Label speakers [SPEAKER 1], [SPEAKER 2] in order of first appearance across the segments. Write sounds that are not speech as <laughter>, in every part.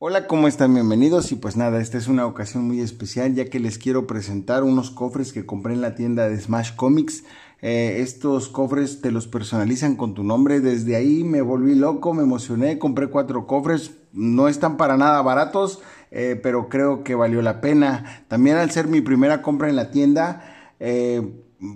[SPEAKER 1] Hola, ¿cómo están? Bienvenidos y pues nada, esta es una ocasión muy especial ya que les quiero presentar unos cofres que compré en la tienda de Smash Comics. Eh, estos cofres te los personalizan con tu nombre, desde ahí me volví loco, me emocioné, compré cuatro cofres, no están para nada baratos, eh, pero creo que valió la pena. También al ser mi primera compra en la tienda, eh,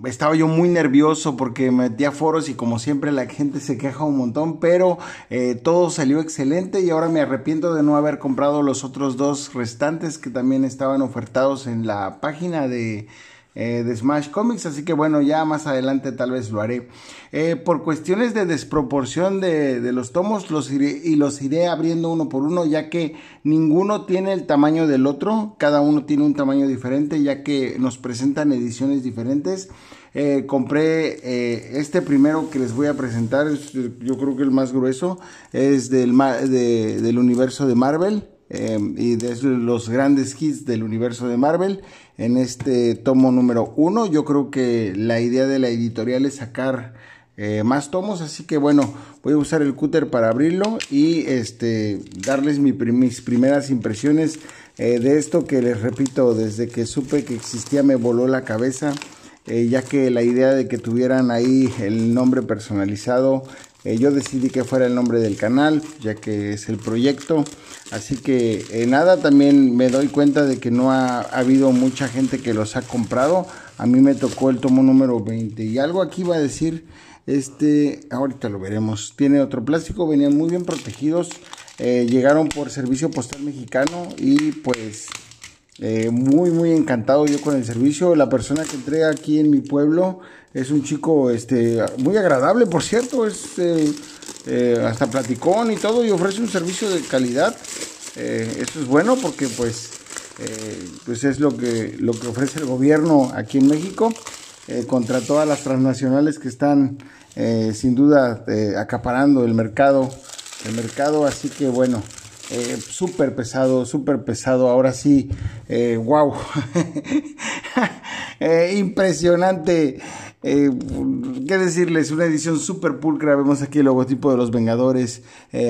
[SPEAKER 1] estaba yo muy nervioso porque metía foros y como siempre la gente se queja un montón, pero eh, todo salió excelente y ahora me arrepiento de no haber comprado los otros dos restantes que también estaban ofertados en la página de, eh, de Smash Comics, así que bueno, ya más adelante tal vez lo haré. Eh, por cuestiones de desproporción de, los tomos, los y los iré abriendo uno por uno, ya que ninguno tiene el tamaño del otro, cada uno tiene un tamaño diferente, ya que nos presentan ediciones diferentes. Eh, compré este primero que les voy a presentar, yo creo que el más grueso, es del, del universo de Marvel y de los grandes hits del universo de Marvel en este tomo número uno. Yo creo que la idea de la editorial es sacar eh, más tomos, así que bueno, voy a usar el cúter para abrirlo y este, darles mis primeras impresiones eh, de esto que les repito, desde que supe que existía me voló la cabeza. Eh, ya que la idea de que tuvieran ahí el nombre personalizado eh, yo decidí que fuera el nombre del canal, ya que es el proyecto. Así que eh, nada, también me doy cuenta de que no ha, habido mucha gente que los ha comprado. A mí me tocó el tomo número 20 y algo aquí va a decir, este, ahorita lo veremos. Tiene otro plástico, venían muy bien protegidos. Eh, llegaron por servicio postal mexicano y pues eh, muy, muy encantado yo con el servicio. La persona que entrega aquí en mi pueblo es un chico este, muy agradable, por cierto, eh, eh, hasta platicón y todo y ofrece un servicio de calidad. eso es bueno porque pues, pues es lo que, lo que ofrece el gobierno aquí en México contra todas las transnacionales que están sin duda acaparando el mercado, el mercado, así que bueno. Eh, súper pesado, súper pesado. Ahora sí, wow, eh, <laughs> eh, impresionante. ¿Qué decirles? Una edición súper pulcra. Vemos aquí el logotipo de los Vengadores.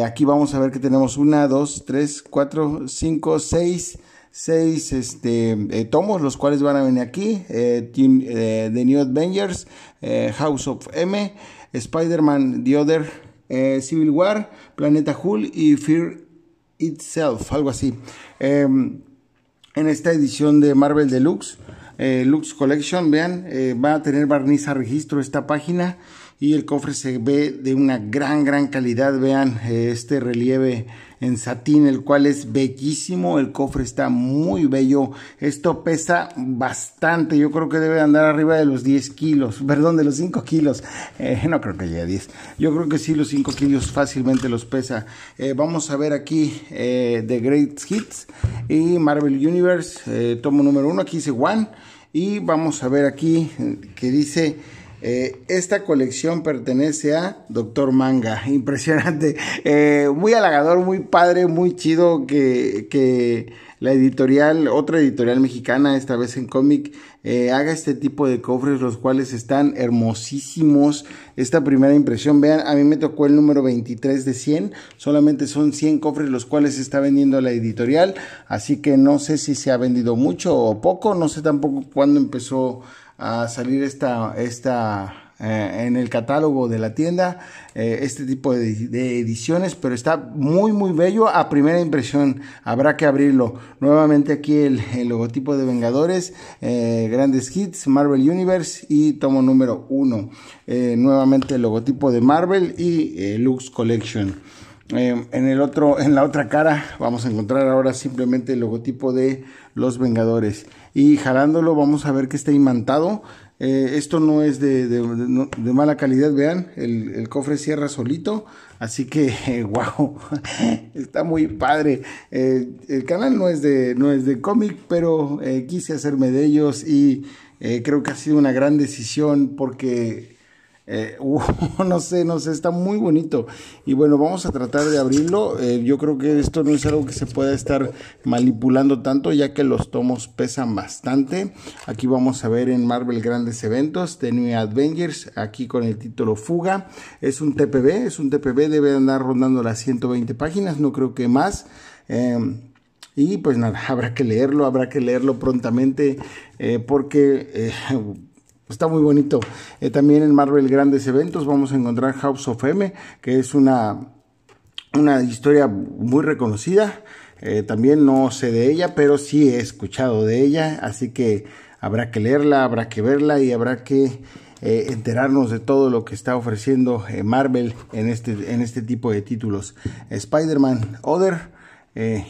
[SPEAKER 1] aquí vamos a ver que tenemos una, dos, tres, cuatro, cinco, seis seis este, tomos, los cuales van a venir aquí. The New Avengers, House of M, Spider-Man, The Other, Civil War, Planeta Hulk y Fear Itself, algo así. Em, en esta edición de Marvel Deluxe, eh, Lux Collection, vean, eh, va a tener barniz a registro esta página y el cofre se ve de una gran, gran calidad, vean eh, este relieve en satín, el cual es bellísimo, el cofre está muy bello, esto pesa bastante, yo creo que debe andar arriba de los 10 kilos, <laughs> perdón, de los 5 kilos, eh, no creo que llegue 10, yo creo que sí, los 5 kilos fácilmente los pesa. Eh, vamos a ver aquí eh, The Great Hits y Marvel Universe, tomo número 1, aquí dice One, y vamos a ver aquí que dice... Eh, esta colección pertenece a Doctor Manga. <laughs> Impresionante. Eh, muy halagador, muy padre, muy chido que, la editorial, otra editorial mexicana, esta vez en cómic, eh, haga este tipo de cofres, los cuales están hermosísimos. Esta primera impresión, vean, a mí me tocó el número 23 de 100. Solamente son 100 cofres los cuales está vendiendo la editorial. Así que no sé si se ha vendido mucho o poco. No sé tampoco cuándo empezó a salir esta, esta eh, en el catálogo de la tienda, eh, este tipo de, ediciones, pero está muy, muy bello a primera impresión. Habrá que abrirlo. Nuevamente aquí el, logotipo de Vengadores, eh, Grandes Hits, Marvel Universe y tomo número uno nuevamente el logotipo de Marvel y Lux Collection. en, el otro, en la otra cara vamos a encontrar ahora simplemente el logotipo de los Vengadores y jalándolo vamos a ver que está imantado. Eh, esto no es de, mala calidad, vean, el, cofre cierra solito, así que, wow, <laughs> está muy padre. Eh, el canal no es de, no de cómic, pero eh, quise hacerme de ellos y creo que ha sido una gran decisión porque eh, <laughs> uh, no sé, no sé, está muy bonito. Y bueno, vamos a tratar de abrirlo. Eh, yo creo que esto no es algo que se pueda estar manipulando tanto, ya que los tomos pesan bastante. Aquí vamos a ver en Marvel Grandes Eventos, The New Avengers, aquí con el título Fuga. Es un TPB, es un TPB, debe andar rondando las 120 páginas, no creo que más. Em, y pues nada, <laughs> habrá que leerlo, habrá que leerlo prontamente, eh, porque Está muy bonito. Eh, también en Marvel Grandes Eventos vamos a encontrar House of M, que es una, una historia muy reconocida. Eh, también no sé de ella, pero sí he escuchado de ella, así que habrá que leerla, habrá que verla y habrá que eh, enterarnos de todo lo que está ofreciendo Marvel en este, en este tipo de títulos. Spider-Man Other,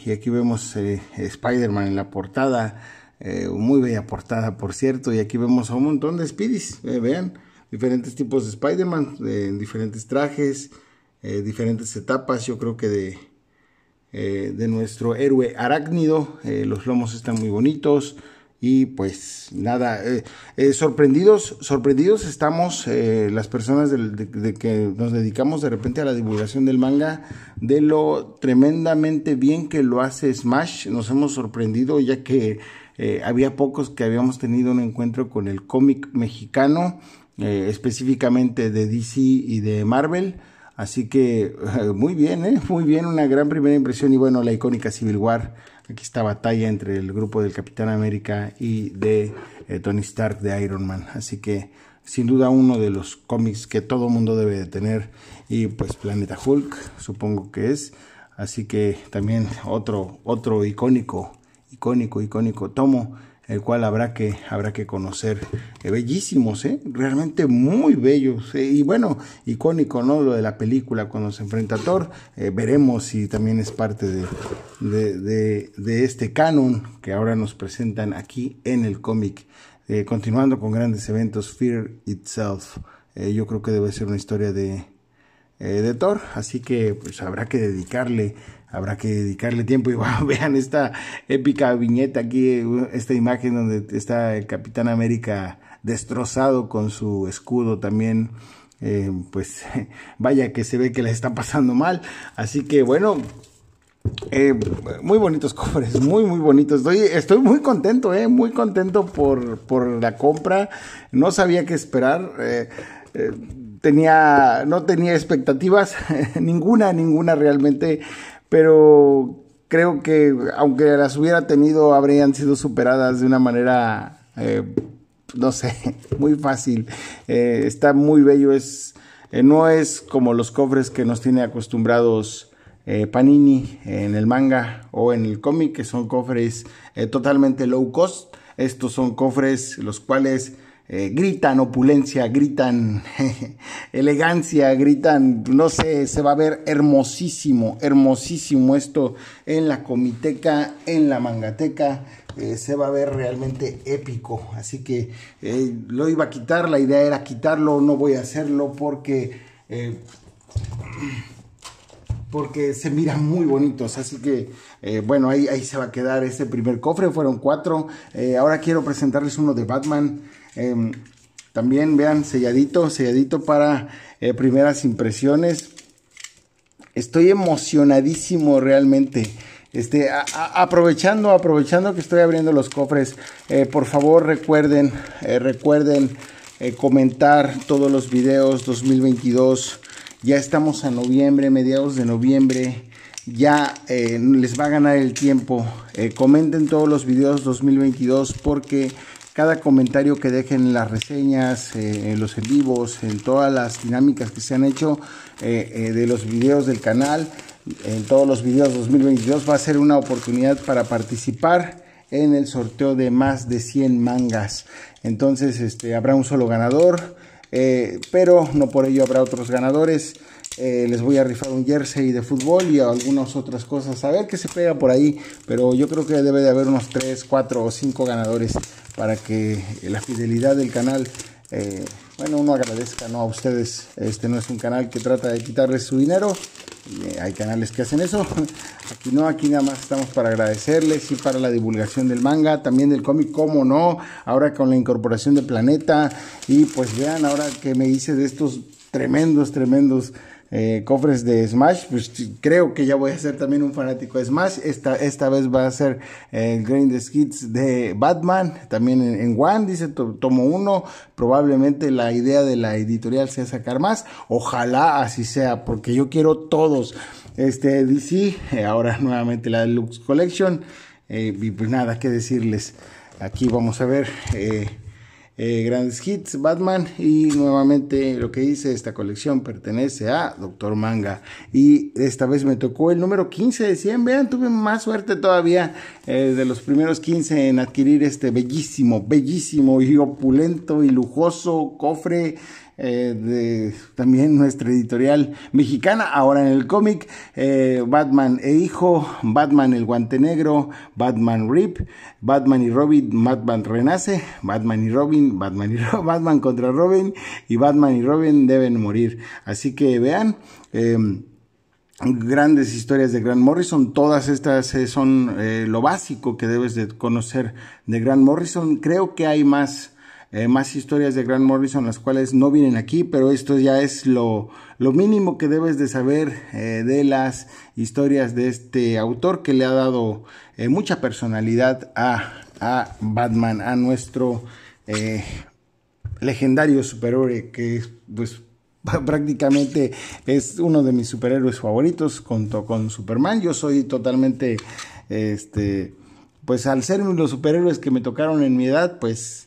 [SPEAKER 1] y aquí vemos Spider-Man en la portada eh, muy bella portada, por cierto. Y aquí vemos a un montón de Speedies. Eh, vean, diferentes tipos de Spider-Man, en diferentes trajes, eh, diferentes etapas. Yo creo que de, de nuestro héroe arácnido. los lomos están muy bonitos. Y pues nada, sorprendidos, sorprendidos estamos las personas de, que nos dedicamos de repente a la divulgación del manga, de lo tremendamente bien que lo hace Smash. Nos hemos sorprendido ya que eh, había pocos que habíamos tenido un encuentro con el cómic mexicano, eh, específicamente de DC y de Marvel. Así que eh, muy bien, <laughs> muy bien, una gran primera impresión y bueno, la icónica Civil War, aquí está batalla entre el grupo del Capitán América y de Tony Stark de Iron Man. Así que sin duda uno de los cómics que todo mundo debe de tener y pues Planeta Hulk supongo que es. Así que también otro, otro icónico icónico, icónico tomo, el cual habrá que, habrá que conocer. Eh, bellísimos, ¿eh? realmente muy bellos. ¿eh? y bueno, icónico, ¿no? Lo de la película cuando se enfrenta a Thor. Eh, veremos si también es parte de, de, de, de, este canon que ahora nos presentan aquí en el cómic. continuando con grandes eventos, Fear Itself. yo creo que debe ser una historia de, de Thor, así que pues habrá que dedicarle habrá que dedicarle tiempo y <laughs> vean esta épica viñeta aquí, esta imagen donde está el Capitán América destrozado con su escudo también. Eh, pues <laughs> vaya que se ve que les está pasando mal. Así que bueno, eh, muy bonitos cofres, muy, muy bonitos. Estoy, estoy muy contento, eh, muy contento por, la compra. No sabía qué esperar. tenía, no tenía expectativas, <laughs> ninguna, ninguna realmente pero creo que aunque las hubiera tenido, habrían sido superadas de una manera, eh, no sé, <laughs> muy fácil. Eh, está muy bello, es, eh, no es como los cofres que nos tiene acostumbrados. Panini en el manga o en el cómic que son cofres totalmente low cost estos son cofres los cuales eh, gritan opulencia, gritan <laughs> elegancia, gritan, no sé, se va a ver hermosísimo, hermosísimo esto en la comiteca, en la mangateca, eh, se va a ver realmente épico. Así que eh, lo iba a quitar, la idea era quitarlo, no voy a hacerlo porque porque se miran muy bonitos. Así que, eh, bueno, ahí, ahí se va a quedar ese primer cofre. Fueron cuatro. Eh, ahora quiero presentarles uno de Batman. Em, también, vean, selladito, selladito para eh, primeras impresiones. Estoy emocionadísimo realmente. Este, aprovechando, aprovechando que estoy abriendo los cofres, por favor recuerden, recuerden comentar todos los videos 2022. Ya estamos a noviembre, mediados de noviembre. Ya eh, les va a ganar el tiempo. Eh, comenten todos los videos 2022 porque cada comentario que dejen en las reseñas, eh, en los en vivos, en todas las dinámicas que se han hecho de los videos del canal, en todos los videos 2022 va a ser una oportunidad para participar en el sorteo de más de 100 mangas. Entonces, este, habrá un solo ganador. Eh, pero no por ello habrá otros ganadores. Eh, les voy a rifar un jersey de fútbol y algunas otras cosas. A ver qué se pega por ahí. Pero yo creo que debe de haber unos 3, 4 o 5 ganadores para que la fidelidad del canal, eh, bueno, uno agradezca ¿no? a ustedes. Este no es un canal que trata de quitarles su dinero. Eh, hay canales que hacen eso. <laughs> Aquí no, aquí nada más estamos para agradecerles y para la divulgación del manga, también del cómic, cómo no, ahora con la incorporación de Planeta. Y pues vean ahora que me hice de estos tremendos, tremendos eh, cofres de Smash, pues creo que ya voy a ser también un fanático de Smash. Esta, esta vez va a ser eh, el Green de Batman, también en, One, dice tomo uno. Probablemente la idea de la editorial sea sacar más. Ojalá así sea, porque yo quiero todos. Este DC, eh, ahora <laughs> nuevamente la Deluxe Collection. y pues nada, que decirles. Aquí vamos a ver eh, grandes hits Batman y nuevamente lo que hice esta colección pertenece a Doctor Manga y esta vez me tocó el número 15 de 100 vean tuve más suerte todavía eh, de los primeros 15 en adquirir este bellísimo bellísimo y opulento y lujoso cofre eh, de también nuestra editorial mexicana, ahora en el cómic, eh, Batman e Hijo, Batman el Guante Negro, Batman Rip, Batman y Robin, Batman Renace, Batman y Robin, Batman y <laughs> Batman contra Robin y Batman y Robin deben morir. Así que vean. Em, grandes historias de Grant Morrison. Todas estas eh, son lo básico que debes de conocer de Grant Morrison. Creo que hay más eh, más historias de Grant Morrison, las cuales no vienen aquí, pero esto ya es lo, mínimo que debes de saber eh, de las historias de este autor que le ha dado eh, mucha personalidad a, Batman, a nuestro legendario superhéroe que pues <laughs> prácticamente es uno de mis superhéroes favoritos junto con Superman. Yo soy totalmente, este, pues al ser uno de los superhéroes que me tocaron en mi edad, pues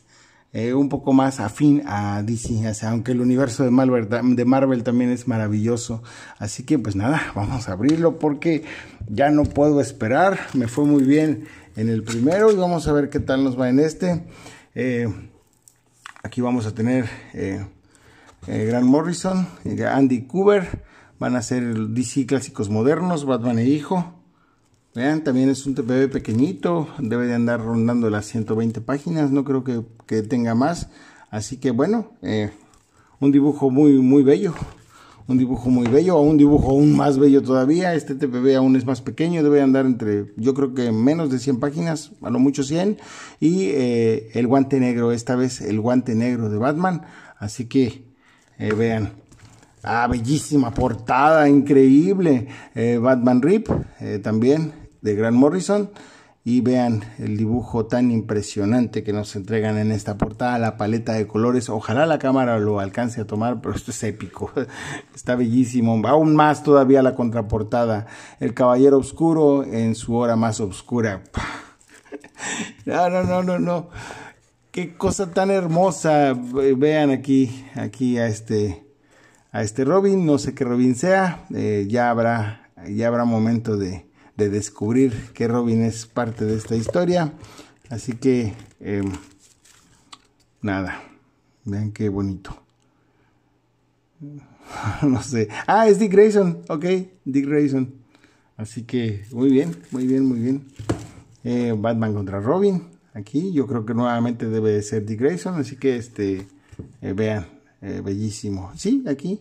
[SPEAKER 1] eh, un poco más afín a DC, aunque el universo de Marvel, de Marvel también es maravilloso. Así que pues nada, <laughs> vamos a abrirlo porque ya no puedo esperar. Me fue muy bien en el primero y vamos a ver qué tal nos va en este. Eh, aquí vamos a tener eh, eh Grant Morrison, Andy Cooper, van a ser DC Clásicos Modernos, Batman e Hijo. Vean, también es un TPB pequeñito, debe de andar rondando las 120 páginas, no creo que, tenga más. Así que bueno, eh, un dibujo muy, muy bello, un dibujo muy bello, o un dibujo aún más bello todavía. Este TPB este aún es más pequeño, debe andar entre, yo creo que menos de 100 páginas, a lo mucho 100. Y eh, el guante negro, esta vez el guante negro de Batman. Así que eh, vean. Ah, bellísima portada, increíble. Batman Rip, también de Grant Morrison y vean el dibujo tan impresionante que nos entregan en esta portada, la paleta de colores. Ojalá la cámara lo alcance a tomar, pero esto es épico. <laughs> Está bellísimo. Aún más todavía la contraportada. El Caballero Oscuro en su hora más oscura. <laughs> No, no, no, no, Qué cosa tan hermosa. Vean aquí, aquí a este, a este Robin. No sé qué Robin sea. Eh, ya habrá, ya habrá momento de de descubrir que Robin es parte de esta historia. Así que, em, nada, vean qué bonito. <laughs> no sé. Ah, es Dick Grayson, ok, Dick Grayson. Así que, muy bien, muy bien, muy bien. Eh, Batman contra Robin, aquí yo creo que nuevamente debe ser Dick Grayson, así que este, eh, vean, eh, bellísimo. Sí, aquí,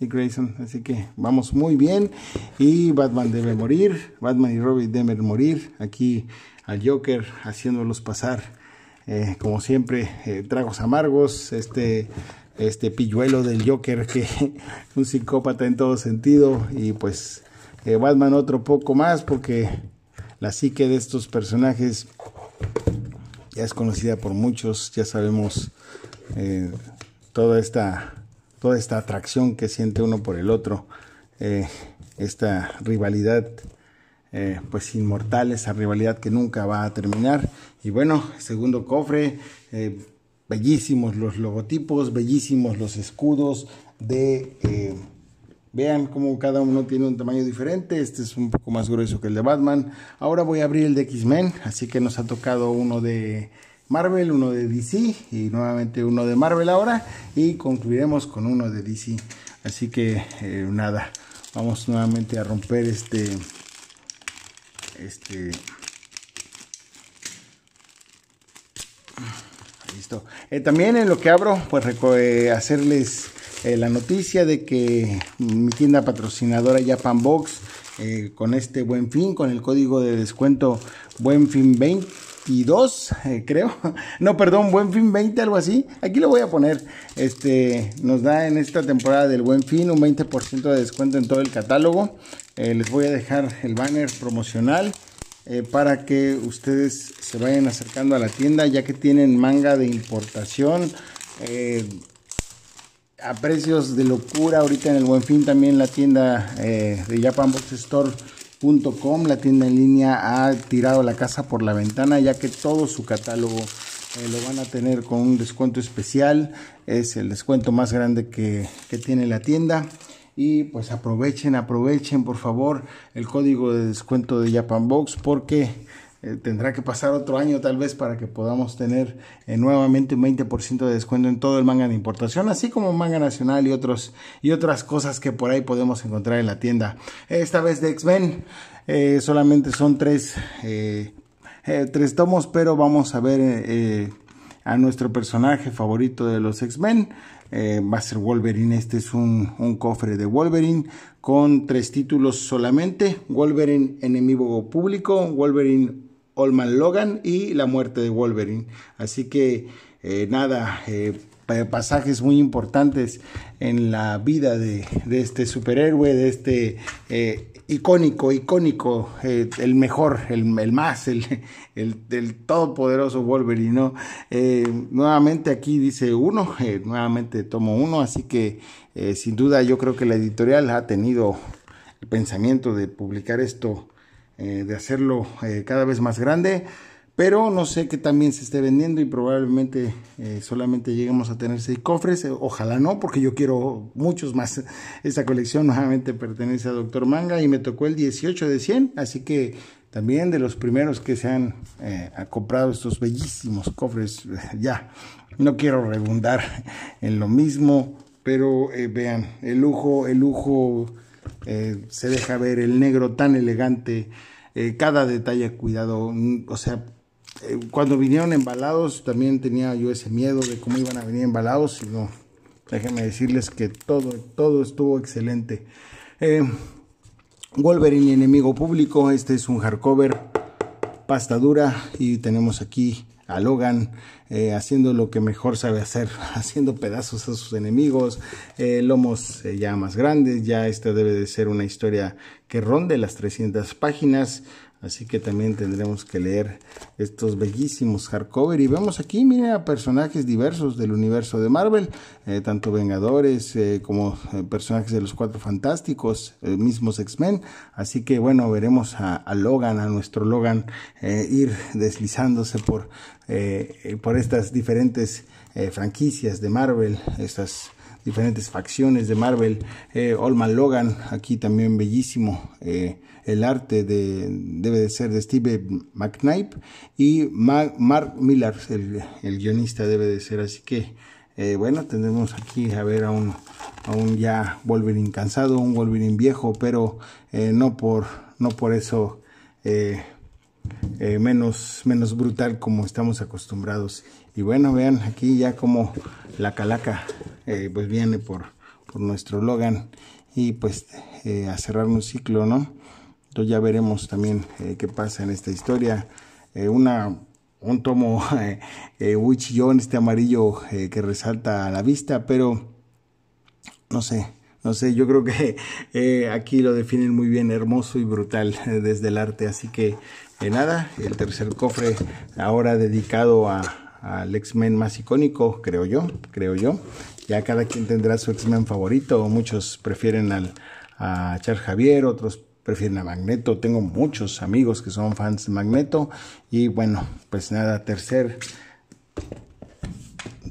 [SPEAKER 1] y Grayson. Así que vamos muy bien. Y Batman debe morir. Batman y Robin deben morir. Aquí al Joker haciéndolos pasar, eh, como siempre, eh, tragos amargos. Este, este pilluelo del Joker que es <laughs> un psicópata en todo sentido. Y pues eh, Batman otro poco más porque la psique de estos personajes ya es conocida por muchos. Ya sabemos toda esta toda esta atracción que siente uno por el otro, eh, esta rivalidad, eh, pues inmortal, esa rivalidad que nunca va a terminar. Y bueno, segundo cofre, eh, bellísimos los logotipos, bellísimos los escudos de... Vean cómo cada uno tiene un tamaño diferente. Este es un poco más grueso que el de Batman. Ahora voy a abrir el de X-Men. Así que nos ha tocado uno de Marvel, uno de DC y nuevamente uno de Marvel ahora y concluiremos con uno de DC. Así que eh, nada, vamos nuevamente a romper este este listo. Eh, también en lo que abro pues eh, hacerles la noticia de que mi tienda patrocinadora Japan Box con este buen fin con el código de descuento buen fin 20 eh, creo. <laughs> No, perdón, Buen Fin 20, algo así. Aquí lo voy a poner. Este, nos da en esta temporada del Buen Fin un 20% de descuento en todo el catálogo. Eh, les voy a dejar el banner promocional eh, para que ustedes se vayan acercando a la tienda, ya que tienen manga de importación. a precios de locura ahorita en el Buen Fin también la tienda de Japan Box Store Com, la tienda en línea ha tirado la casa por la ventana ya que todo su catálogo eh, lo van a tener con un descuento especial. Es el descuento más grande que, que tiene la tienda. Y pues aprovechen, aprovechen por favor el código de descuento de Japan Box porque eh, tendrá que pasar otro año tal vez para que podamos tener eh, nuevamente un 20% de descuento en todo el manga de importación, así como manga nacional y, otros, y otras cosas que por ahí podemos encontrar en la tienda. Esta vez de X-Men eh, solamente son tres, tomos, pero vamos a ver a nuestro personaje favorito de los X-Men. va a ser Wolverine. Este es un, un, cofre de Wolverine con tres títulos solamente. Wolverine enemigo público, Wolverine Olman Logan y la muerte de Wolverine. Así que eh, nada, eh, pasajes muy importantes en la vida de, este superhéroe, de este eh, icónico, icónico, el mejor, el, más, el, el, todopoderoso Wolverine. ¿no? nuevamente aquí dice uno, nuevamente tomo uno, así que sin duda yo creo que la editorial ha tenido el pensamiento de publicar esto eh, de hacerlo eh, cada vez más grande. Pero no sé qué también se esté vendiendo y probablemente eh, solamente lleguemos a tener seis cofres. Ojalá no, porque yo quiero muchos más. <laughs> Esta colección nuevamente pertenece a Doctor Manga y me tocó el 18 de 100. Así que también de los primeros que se han comprado estos bellísimos cofres. <laughs> ya, no quiero redundar en lo mismo, pero vean, el lujo, el lujo eh, se deja ver el negro tan elegante, eh, cada detalle cuidado, mm, o sea, eh, cuando vinieron embalados también tenía yo ese miedo de cómo iban a venir embalados y no, déjenme decirles que todo, todo estuvo excelente. Wolverine enemigo público, este es un hardcover, pasta dura y tenemos aquí a Logan eh, haciendo lo que mejor sabe hacer, <laughs> haciendo pedazos a sus enemigos, eh, lomos eh, ya más grandes, ya esta debe de ser una historia que ronde las 300 páginas, Así que también tendremos que leer estos bellísimos hardcover. Y vemos aquí, miren, a personajes diversos del universo de Marvel, eh, tanto Vengadores eh, como eh, personajes de los Cuatro Fantásticos, mismos X-Men. Así que bueno, veremos a, Logan, a nuestro Logan, ir deslizándose por, por estas diferentes franquicias de Marvel, estas diferentes facciones de Marvel. Olman eh, Logan, aquí también bellísimo. Eh, el arte de, debe de ser de Steve McKnight y Mark Millar, el, guionista debe de ser. Así que, eh, bueno, tenemos aquí a ver a un, ya Wolverine cansado, un Wolverine viejo, pero no, por, no por eso... menos, menos brutal como estamos acostumbrados. Y bueno, vean aquí ya como la calaca eh, pues viene por, nuestro Logan y pues eh, a cerrar un ciclo, ¿no? Entonces ya veremos también eh, qué pasa en esta historia. una, un tomo muy <laughs> chillón, este amarillo que resalta a la vista, pero no sé, no sé, yo creo que <laughs> aquí lo definen muy bien, hermoso y brutal <laughs> desde el arte. Así que nada, el tercer cofre ahora dedicado a, al X-Men más icónico, creo yo, creo yo. Ya cada quien tendrá su X-Men favorito, muchos prefieren al, a Charles Javier, otros prefieren a Magneto. Tengo muchos amigos que son fans de Magneto y bueno, pues nada, tercer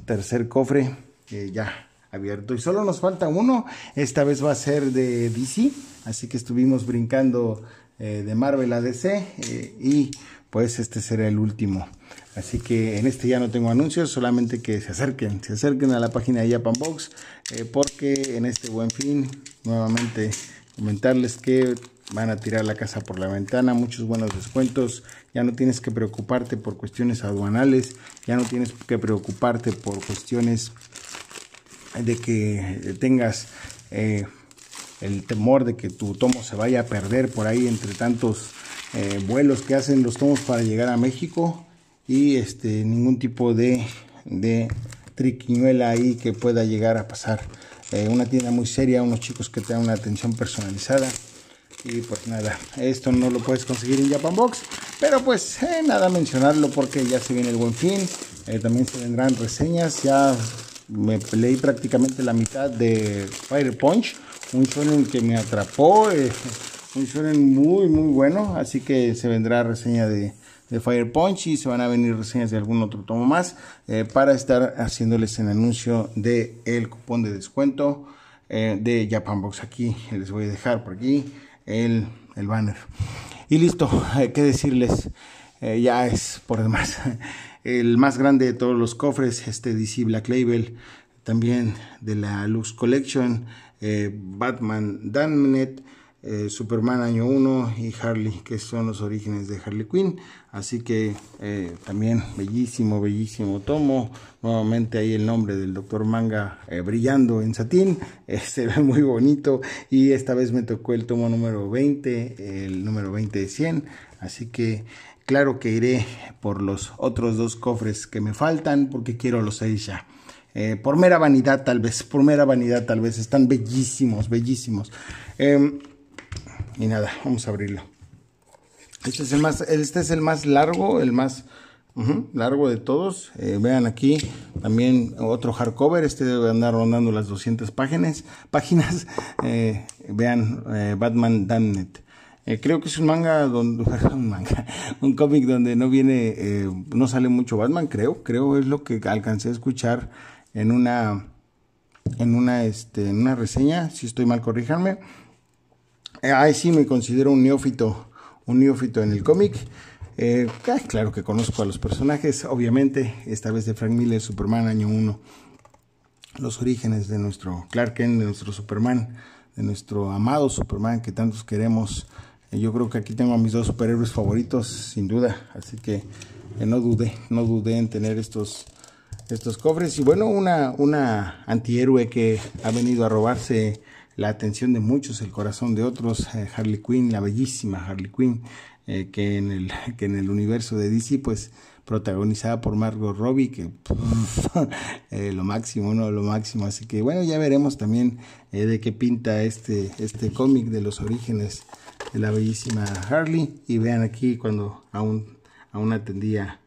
[SPEAKER 1] tercer cofre eh, ya abierto y solo nos falta uno. Esta vez va a ser de DC, así que estuvimos brincando eh, de Marvel a DC eh, y pues este será el último. Así que en este ya no tengo anuncios, solamente que se acerquen, se acerquen a la página de Japan Box, eh, porque en este buen fin, nuevamente comentarles que van a tirar la casa por la ventana, muchos buenos descuentos, ya no tienes que preocuparte por cuestiones aduanales, ya no tienes que preocuparte por cuestiones de que tengas eh, el temor de que tu tomo se vaya a perder por ahí entre tantos eh, vuelos que hacen los tomos para llegar a México y este, ningún tipo de, de triquiñuela ahí que pueda llegar a pasar. Eh, una tienda muy seria, unos chicos que te dan una atención personalizada. Y pues nada, esto no lo puedes conseguir en Japan Box. Pero pues eh, nada mencionarlo porque ya se viene el buen fin. también se vendrán reseñas. Ya me leí prácticamente la mitad de Fire Punch. Un sonido que me atrapó funcionan muy, muy bueno. Así que se vendrá reseña de, de Fire Punch y se van a venir reseñas de algún otro tomo más eh, para estar haciéndoles el anuncio del el cupón de descuento eh, de Japan Box aquí. Les voy a dejar por aquí el, el banner. Y listo, hay eh, que decirles, ya es por demás. <laughs> El más grande de todos los cofres, este DC Black Label, también de la Lux Collection, Batman Damned eh, Superman año 1 y Harley, que son los orígenes de Harley Quinn. Así que eh, también bellísimo, bellísimo tomo. Nuevamente ahí el nombre del Doctor Manga eh, brillando en satín. <laughs> se ve muy bonito. Y esta vez me tocó el tomo número 20, el número 20 de 100. Así que claro que iré por los otros dos cofres que me faltan porque quiero los seis ya. por mera vanidad tal vez, por mera vanidad tal vez, están bellísimos, bellísimos. Eh, y nada, vamos a abrirlo. Este es el más, este es el más largo, el más largo de todos. Eh, vean aquí también otro hardcover. Este debe andar rondando las 200 páginas. <laughs> páginas. Eh, vean eh, Batman Damned. creo que es un manga donde <laughs> un cómic donde no viene, no sale mucho Batman. Creo, creo es lo que alcancé a escuchar en una en una este en una reseña. Si estoy mal, corríjanme eh, ay, sí, me considero un neófito, un neófito en el cómic. Eh, claro que conozco a los personajes, obviamente, esta vez de Frank Miller, Superman año 1. Los orígenes de nuestro Clark Kent, de nuestro Superman, de nuestro amado Superman que tantos queremos. Eh, yo creo que aquí tengo a mis dos superhéroes favoritos, sin duda. Así que no dudé, no dudé en tener estos, estos cofres. Y bueno, una, una antihéroe que ha venido a robarse la atención de muchos, el corazón de otros, eh, Harley Quinn, la bellísima Harley Quinn, eh, que, en el, <laughs> que en el universo de DC, pues protagonizada por Margot Robbie, que <laughs> eh, lo máximo, no lo máximo. Así que bueno, ya veremos también de qué pinta este, este cómic de los orígenes de la bellísima Harley. Y vean aquí cuando aún, aún atendía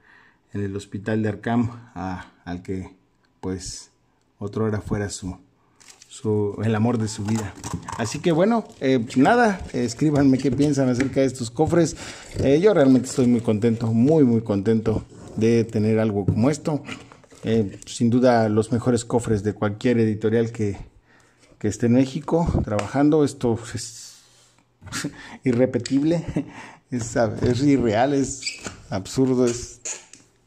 [SPEAKER 1] en el hospital de Arkham al que pues otro era fuera su, el amor de su vida. Así que bueno, eh, nada, escríbanme qué piensan acerca de estos cofres. Eh, yo realmente estoy muy contento, muy, muy contento de tener algo como esto. Eh, sin duda, los mejores cofres de cualquier editorial que, esté en México trabajando. Esto es <laughs> irrepetible, <laughs> es, es irreal, es absurdo, es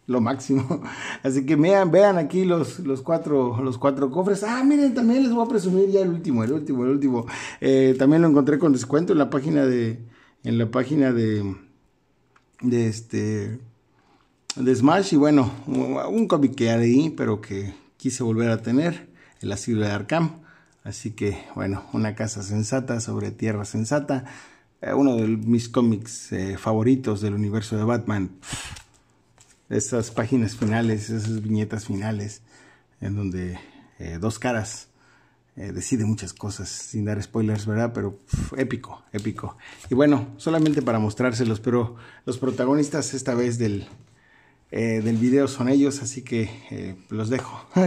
[SPEAKER 1] lo máximo. <laughs> Así que vean, vean aquí los, los, cuatro, los cuatro cofres. Ah, miren, también les voy a presumir ya el último, el último, el último. Eh, también lo encontré con descuento en la página de. En la página de. De este. De Smash. Y bueno, un cómic que ahí, pero que quise volver a tener. El asilo de Arkham. Así que, bueno, una casa sensata sobre tierra sensata. Eh, uno de mis cómics eh, favoritos del universo de Batman esas páginas finales, esas viñetas finales, en donde eh, dos caras Deciden eh, decide muchas cosas, sin dar spoilers, ¿verdad? Pero épico, épico. Y bueno, solamente para mostrárselos, pero los protagonistas esta vez del, eh, del video son ellos, así que eh, los dejo <laughs>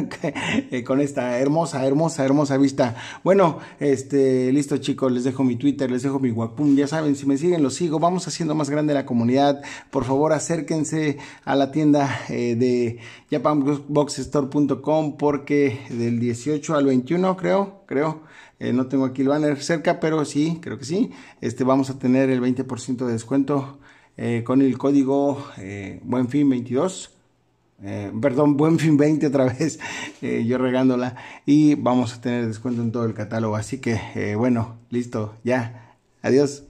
[SPEAKER 1] eh, con esta hermosa, hermosa, hermosa vista. Bueno, este, listo chicos, les dejo mi Twitter, les dejo mi Wacom, ya saben, si me siguen, los sigo, vamos haciendo más grande la comunidad, por favor acérquense a la tienda de japanboxstore.com porque del 18 al 21 creo, creo. no tengo aquí el banner cerca, pero sí, creo que sí. Este, vamos a tener el 20% de descuento eh, con el código eh, fin 22 eh, perdón, fin 20 otra vez, <laughs> eh, yo regándola. Y vamos a tener descuento en todo el catálogo. Así que, bueno, listo, ya. Adiós.